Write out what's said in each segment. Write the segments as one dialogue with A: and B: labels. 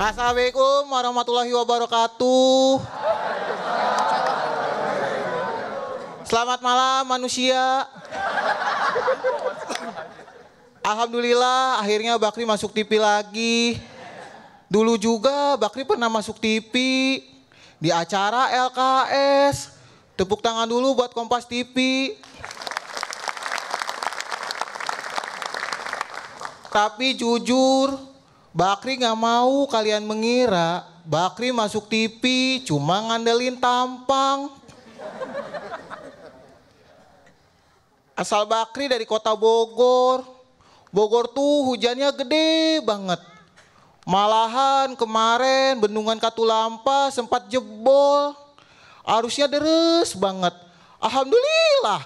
A: Assalamualaikum warahmatullahi wabarakatuh. Selamat malam manusia. Alhamdulillah akhirnya Bakri masuk TV lagi. Dulu juga Bakri pernah masuk TV di acara LKS. Tepuk tangan dulu buat Kompas TV. Tapi jujur, Bakri nggak mau kalian mengira Bakri masuk TV cuma ngandelin tampang. Asal Bakri dari kota Bogor. Bogor tuh hujannya gede banget. Malahan kemarin bendungan Katulampa sempat jebol. Arusnya deres banget. Alhamdulillah.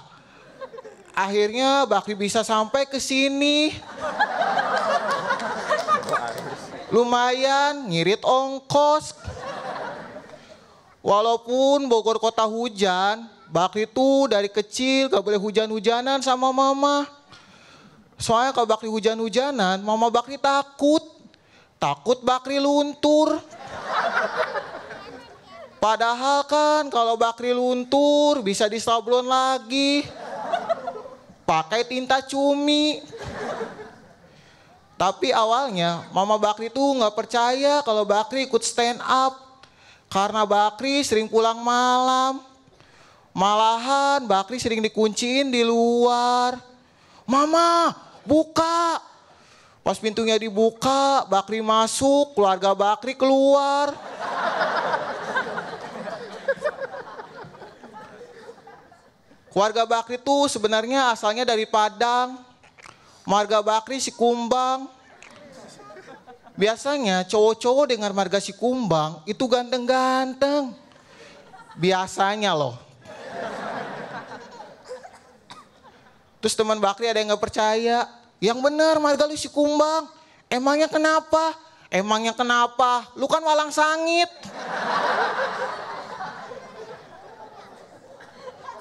A: Akhirnya Bakri bisa sampai ke sini. Lumayan ngirit ongkos. Walaupun Bogor kota hujan, Bak itu dari kecil gak boleh hujan-hujanan sama mama. Soalnya kalau Bakri hujan-hujanan, mama Bakri takut. Takut Bakri luntur. Padahal kan kalau Bakri luntur bisa disablon lagi. Pakai tinta cumi. Tapi awalnya Mama Bakri tuh nggak percaya kalau Bakri ikut stand up. Karena Bakri sering pulang malam. Malahan Bakri sering dikunciin di luar. Mama, buka. Pas pintunya dibuka, Bakri masuk, keluarga Bakri keluar. Keluarga Bakri tuh sebenarnya asalnya dari Padang marga bakri si kumbang. Biasanya cowok-cowok dengar marga si kumbang itu ganteng-ganteng. Biasanya loh. Terus teman bakri ada yang gak percaya. Yang benar marga lu si kumbang. Emangnya kenapa? Emangnya kenapa? Lu kan walang sangit.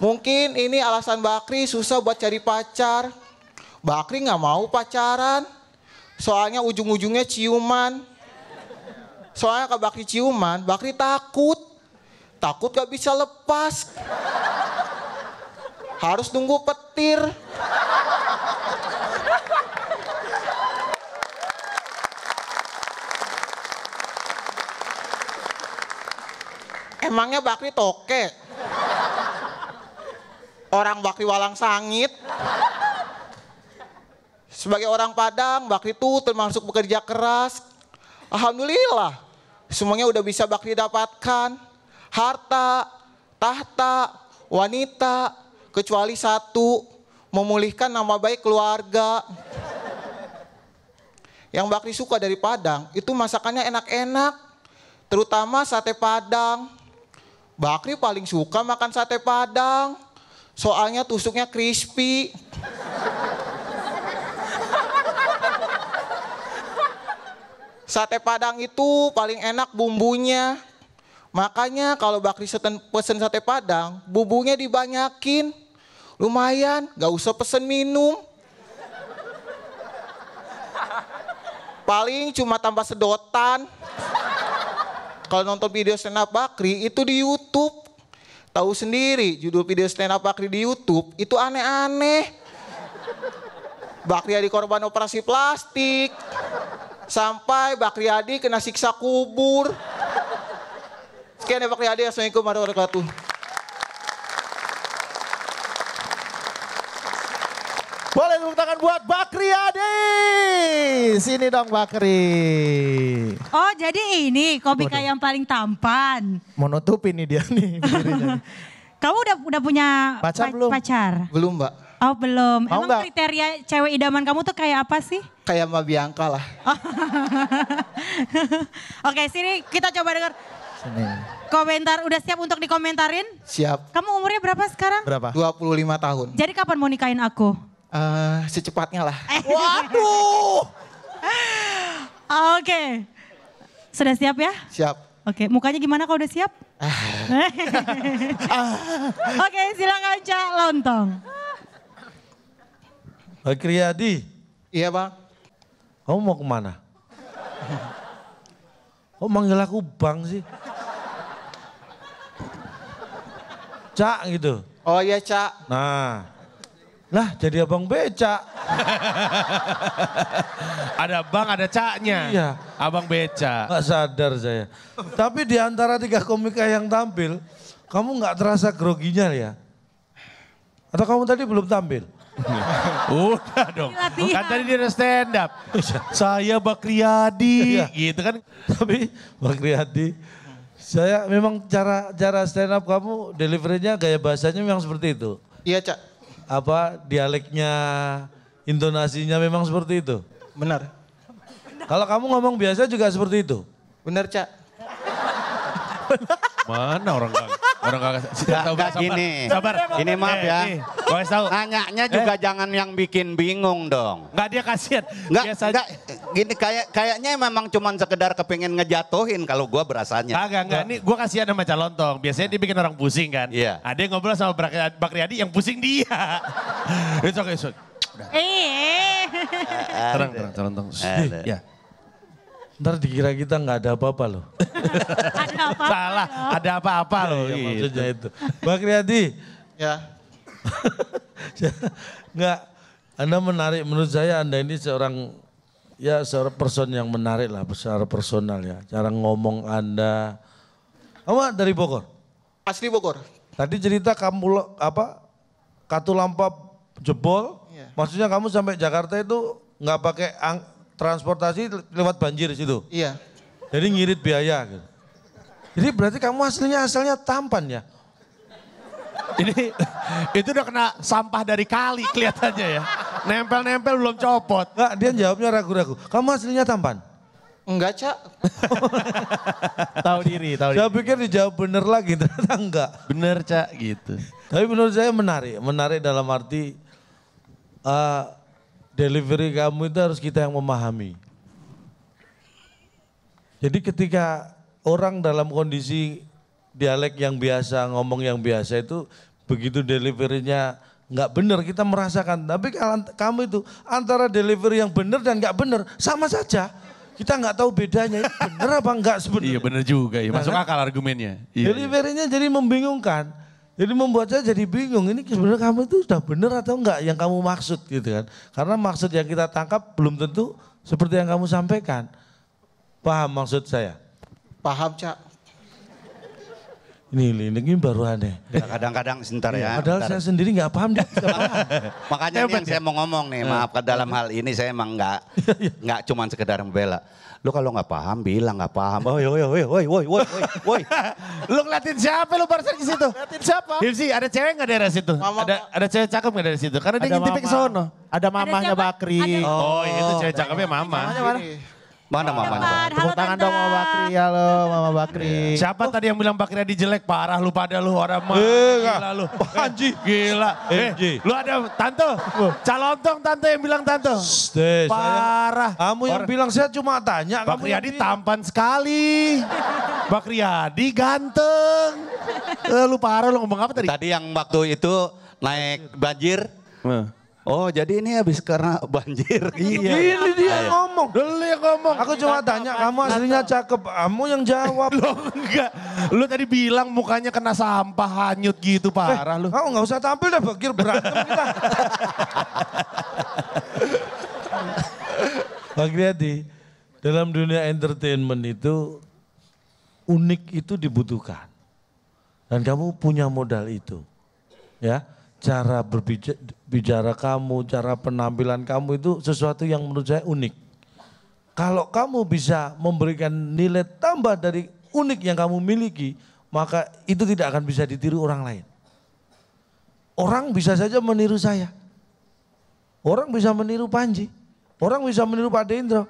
A: Mungkin ini alasan Bakri susah buat cari pacar. Bakri nggak mau pacaran. Soalnya ujung-ujungnya ciuman. Soalnya ke Bakri ciuman, Bakri takut. Takut gak bisa lepas. Harus nunggu petir. Emangnya Bakri toke? Orang Bakri walang sangit. Sebagai orang Padang, bakti itu termasuk bekerja keras. Alhamdulillah, semuanya udah bisa bakti dapatkan. Harta, tahta, wanita, kecuali satu, memulihkan nama baik keluarga. Yang bakti suka dari Padang, itu masakannya enak-enak, terutama sate Padang. Bakri paling suka makan sate Padang, soalnya tusuknya crispy, Sate Padang itu paling enak bumbunya. Makanya kalau Bakri Kristen pesen sate Padang, bumbunya dibanyakin. Lumayan, gak usah pesen minum. Paling cuma tambah sedotan. Kalau nonton video stand up Bakri itu di YouTube. Tahu sendiri judul video stand up Bakri di YouTube itu aneh-aneh. Bakri ada korban operasi plastik. Sampai Bakri Adi kena siksa kubur. Sekian ya Bakri Adi. Assalamualaikum warahmatullahi wabarakatuh. Boleh tepuk tangan buat Bakri Adi. Sini dong Bakri.
B: Oh jadi ini komika Waduh. yang paling tampan.
A: Mau nih dia nih.
B: Kamu udah udah punya pacar pa belum? Pacar. Belum mbak. Oh belum. Mau Emang gak? kriteria cewek idaman kamu tuh kayak apa sih?
A: Kayak Mbak Bianca lah.
B: Oh. Oke sini kita coba dengar. Sini. Komentar, udah siap untuk dikomentarin? Siap. Kamu umurnya berapa sekarang?
A: Berapa? 25 tahun.
B: Jadi kapan mau nikahin aku?
A: Uh, secepatnya lah.
B: Waduh! Oke. Okay. Sudah siap ya? Siap. Oke, okay. mukanya gimana kalau udah siap? Ah. Oke, okay, silakan Cak Lontong.
C: Pak Kriyadi. Iya Pak. Kamu mau kemana? Kok manggil aku bang sih? Cak gitu. Oh iya Cak. Nah. Lah jadi abang becak. ada bang ada caknya. Iya. Abang becak. Gak sadar saya. Tapi di antara tiga komika yang tampil, kamu gak terasa groginya ya? Atau kamu tadi belum tampil? Udah dong. Kan tadi dia stand up. saya Bakriadi iya, gitu kan. Tapi Bakriadi saya memang cara cara stand up kamu deliverynya gaya bahasanya memang seperti itu. Iya, Cak. Apa dialeknya, intonasinya memang seperti itu. Benar. Kalau kamu ngomong biasa juga seperti itu.
B: Benar, Cak. Mana orang kagak Orang kagak sabar, sabar, gini. Sabar. Ini maaf ya. Gue tahu. Nanyanya juga eh. jangan yang bikin bingung dong. Enggak dia kasihan. Enggak, Biasa... enggak. Gini kayak kayaknya memang cuma sekedar kepingin ngejatuhin kalau gue berasanya. Agak enggak. Ini gue kasihan sama calon tong. Biasanya dia bikin orang pusing kan. Iya. Ada nah, yang ngobrol sama Bakri Adi yang pusing dia. itu okay, it's okay.
C: Eh.
B: Terang, terang, calon tong. Ya. Ntar dikira kita nggak ada apa-apa loh ada apa? Salah,
C: ada apa-apa loh. Iya, gitu. maksudnya itu. Bang Kriadi. Ya. Enggak, Anda menarik menurut saya Anda ini seorang ya seorang person yang menarik lah secara personal ya. Cara ngomong Anda. Kamu dari Bogor? Asli Bogor. Tadi cerita kamu apa? Katulampa jebol. Iya. Maksudnya kamu sampai Jakarta itu nggak pakai transportasi lewat banjir situ? Iya. Jadi ngirit biaya. Gitu. Jadi berarti kamu aslinya asalnya tampan ya? Ini itu udah kena sampah dari kali kelihatannya ya. Nempel-nempel belum copot. Enggak, dia jawabnya ragu-ragu. Kamu aslinya tampan? Enggak, Cak. tahu diri, tahu diri. Saya pikir dijawab bener lagi, ternyata enggak. Bener, Cak, gitu. Tapi menurut saya menarik, menarik dalam arti uh, delivery kamu itu harus kita yang memahami. Jadi ketika orang dalam kondisi dialek yang biasa, ngomong yang biasa itu begitu deliverynya nggak benar kita merasakan. Tapi kalau kamu itu antara delivery yang benar dan nggak benar sama saja kita nggak tahu bedanya benar
B: apa enggak sebenarnya. Iya benar juga ya, masuk kan? akal argumennya. Iya, iya.
C: Deliverynya iya. jadi membingungkan. Jadi membuat saya jadi bingung, ini sebenarnya kamu itu sudah benar atau enggak yang kamu maksud gitu kan. Karena maksud yang kita tangkap belum tentu seperti yang kamu sampaikan. Paham maksud saya? Paham, Cak.
B: Ini lindung ini baru aneh. Kadang-kadang sebentar ya. Iya, padahal bentar. saya sendiri nggak paham. Dia Makanya ini yang ya? saya mau ngomong nih, maaf ke iya. dalam hal ini saya emang nggak nggak cuman sekedar membela. Lu kalau nggak paham bilang nggak paham. Woi woi woi woi woi woi woi. Lu ngeliatin siapa lu barusan di situ? Ngeliatin siapa? Hilsi, ada cewek nggak daerah situ? Mama, ada ada cewek cakep nggak dari situ? Karena dia ngintipin ke sono. Ada mamahnya Bakri. Ada. Oh, oh, itu cewek cakepnya mama. Mamanya mana? Mana mamanya? Tepuk tangan dong Mama Bakri. Halo Mama Bakri. Siapa tadi yang bilang Bakri Adi jelek? Parah lu pada lu orang mah. Eh, gila lu. Anji. Gila. Eh, eh lu ada tante. Calon dong tante yang bilang tante. Parah. Kamu yang bilang saya cuma tanya. Bakri Adi tampan sekali. Bakri Adi ganteng. Eh, lu parah lu ngomong apa tadi? Tadi yang waktu itu naik banjir. Eh. Oh jadi ini habis karena banjir. Iya. Ini dia Ayo.
C: ngomong. Deli ngomong. Aku cuma tanya kamu aslinya cakep.
B: Kamu yang jawab. Lo enggak. Lu tadi bilang mukanya kena sampah hanyut gitu eh, parah eh, lu. Kamu nggak usah tampil deh begir berantem kita.
C: Pak Griyadi, dalam dunia entertainment itu unik itu dibutuhkan. Dan kamu punya modal itu. Ya, cara berbicara bicara kamu, cara penampilan kamu itu sesuatu yang menurut saya unik. Kalau kamu bisa memberikan nilai tambah dari unik yang kamu miliki, maka itu tidak akan bisa ditiru orang lain. Orang bisa saja meniru saya. Orang bisa meniru Panji. Orang bisa meniru Pak Dendro.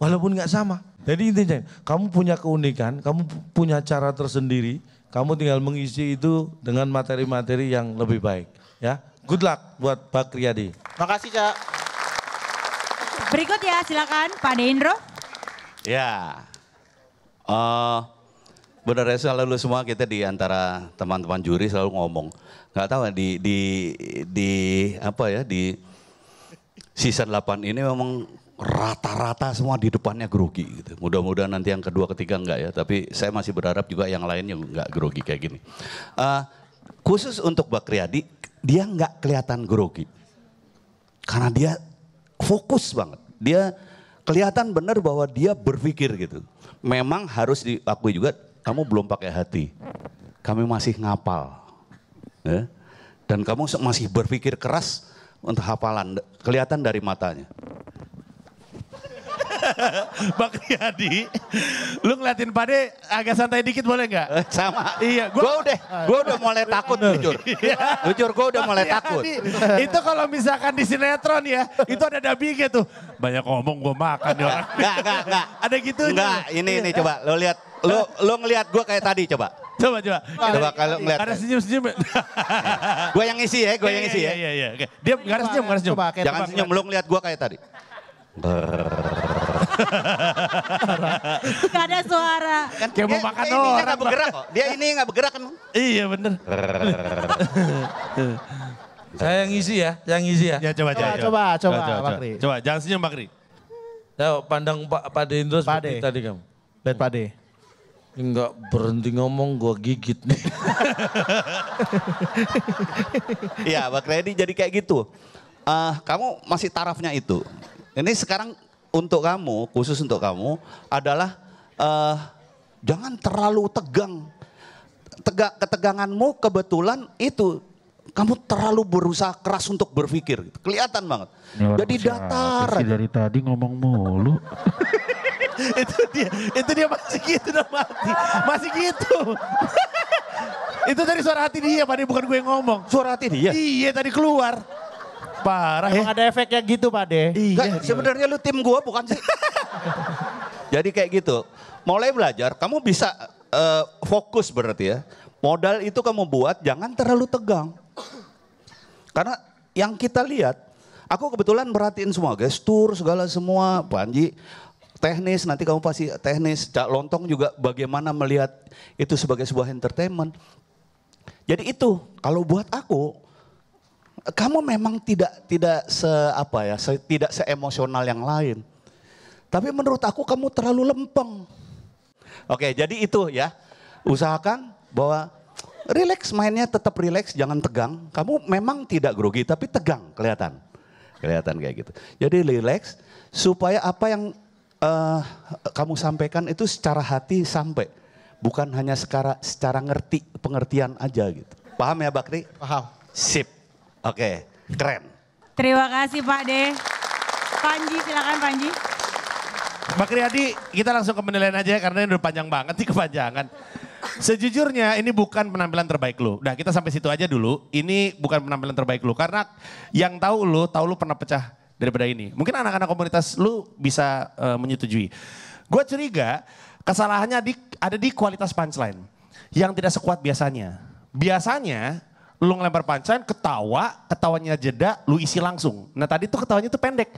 C: Walaupun nggak sama. Jadi intinya, kamu punya keunikan, kamu punya cara tersendiri, kamu tinggal mengisi itu dengan materi-materi yang lebih baik. Ya, Good luck buat Pak Riyadi.
A: Makasih, Cak.
B: Berikut ya, silakan Pak Deindro. Ya. Uh, eh, Benar ya selalu semua kita di antara teman-teman juri selalu ngomong. Gak tahu ya, di di di apa ya di season 8 ini memang rata-rata semua di depannya grogi gitu. Mudah-mudahan nanti yang kedua ketiga enggak ya, tapi saya masih berharap juga yang lainnya enggak grogi kayak gini. Uh, khusus untuk Bakriadi dia nggak kelihatan grogi. Karena dia fokus banget. Dia kelihatan benar bahwa dia berpikir gitu. Memang harus diakui juga kamu belum pakai hati. Kami masih ngapal. Ya. Dan kamu masih berpikir keras untuk hafalan. Kelihatan dari matanya. Bang Yadi, lu ngeliatin Pade agak santai dikit boleh nggak? Eh, sama. Iya, gue udah gue udah mulai takut jujur. Iya. jujur gue udah mulai takut. itu kalau misalkan di sinetron ya, itu ada dubbingnya gitu. Banyak ngomong gue makan ya Enggak, enggak, Ada gitu. Enggak, ini ini iya. coba lu lihat lu lu ngeliat gue kayak tadi coba. Coba coba. Coba, kalau ngeliat. Ada senyum-senyum. gue yang isi ya, gue iya, yang isi ya. Iya iya iya. Dia nggak ada senyum, nggak ada senyum. Jangan senyum, lu ngeliat gue kayak tadi gak ada suara. Kan dia mau makan dia, orang. Dia gak bergerak kok. Dia ini gak bergerak kan. Iya bener.
C: Saya yang ngisi ya, yang ngisi ya. Ya coba coba. Coba coba, coba, coba, Coba jangan senyum Kri. Ya pandang Pak Pade Indro seperti tadi kamu. Lihat Pade.
B: Enggak berhenti ngomong gua gigit nih. Iya, Bakri ini jadi kayak gitu. Uh, kamu masih tarafnya itu. Ini sekarang untuk kamu, khusus untuk kamu adalah uh, jangan terlalu tegang. Tegak keteganganmu kebetulan itu kamu terlalu berusaha keras untuk berpikir. Kelihatan banget. Ini Jadi datar. Dari tadi ngomong mulu. itu dia, itu dia masih gitu udah mati. Masih gitu. itu dari suara hati dia, padahal bukan gue yang ngomong. Suara hati dia? Iya, iya tadi keluar. Parah Emang ada ada efeknya gitu Pak De. Iya. Sebenarnya lu tim gue bukan sih. Jadi kayak gitu. Mulai belajar, kamu bisa uh, fokus berarti ya. Modal itu kamu buat, jangan terlalu tegang. Karena yang kita lihat, aku kebetulan merhatiin semua gestur segala semua, Panji teknis nanti kamu pasti teknis Cak Lontong juga bagaimana melihat itu sebagai sebuah entertainment. Jadi itu kalau buat aku kamu memang tidak tidak se apa ya, se, tidak seemosional yang lain. Tapi menurut aku kamu terlalu lempeng. Oke, jadi itu ya. Usahakan bahwa relax mainnya tetap relax, jangan tegang. Kamu memang tidak grogi tapi tegang kelihatan. Kelihatan kayak gitu. Jadi relax supaya apa yang uh, kamu sampaikan itu secara hati sampai bukan hanya secara secara ngerti pengertian aja gitu. Paham ya Bakri? Paham. Sip. Oke, keren. Terima kasih Pak De. Panji silakan Panji. Pak Kriadi, kita langsung ke penilaian aja karena ini udah panjang banget nih kepanjangan. Sejujurnya ini bukan penampilan terbaik lu. Nah kita sampai situ aja dulu. Ini bukan penampilan terbaik lu karena yang tahu lu, tahu lu pernah pecah daripada ini. Mungkin anak-anak komunitas lu bisa uh, menyetujui. Gue curiga kesalahannya di, ada di kualitas punchline yang tidak sekuat biasanya. Biasanya Lu ngelempar punchline, ketawa, ketawanya jeda, lu isi langsung. Nah tadi tuh ketawanya tuh pendek.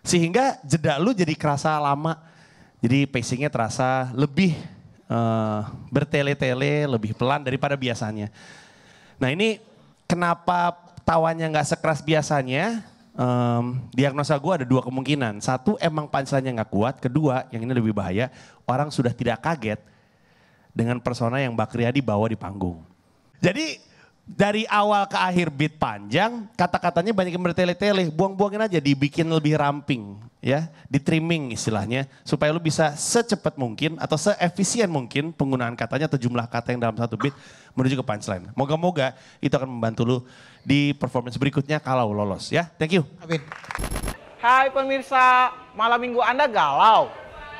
B: Sehingga jeda lu jadi kerasa lama. Jadi pacingnya terasa lebih uh, bertele-tele, lebih pelan daripada biasanya. Nah ini kenapa tawanya nggak sekeras biasanya, um, diagnosa gue ada dua kemungkinan. Satu emang pancelannya nggak kuat. Kedua yang ini lebih bahaya orang sudah tidak kaget dengan persona yang bakriadi bawa di panggung. Jadi dari awal ke akhir beat panjang, kata-katanya banyak yang bertele-tele, buang-buangin aja dibikin lebih ramping ya, di trimming istilahnya supaya lu bisa secepat mungkin atau seefisien mungkin penggunaan katanya atau jumlah kata yang dalam satu beat menuju ke punchline. Moga-moga itu akan membantu lu di performance berikutnya kalau lolos ya. Thank you. Amin.
A: Hai pemirsa, malam minggu Anda galau?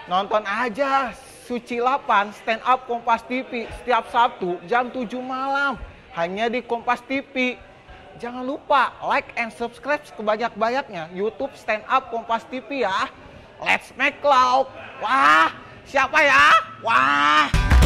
A: Nonton aja Suci 8 Stand Up Kompas TV setiap Sabtu jam 7 malam hanya di Kompas TV. Jangan lupa like and subscribe sebanyak-banyaknya YouTube Stand Up Kompas TV ya. Let's make loud. Wah, siapa ya?
B: Wah.